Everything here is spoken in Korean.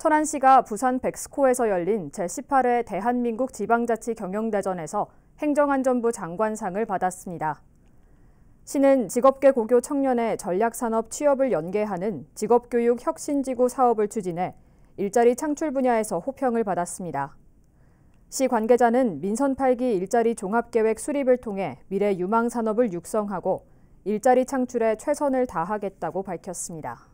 천안시가 부산 백스코에서 열린 제18회 대한민국 지방자치 경영대전에서 행정안전부 장관상을 받았습니다. 시는 직업계 고교 청년의 전략산업 취업을 연계하는 직업교육 혁신지구 사업을 추진해 일자리 창출 분야에서 호평을 받았습니다. 시 관계자는 민선 8기 일자리 종합계획 수립을 통해 미래 유망 산업을 육성하고 일자리 창출에 최선을 다하겠다고 밝혔습니다.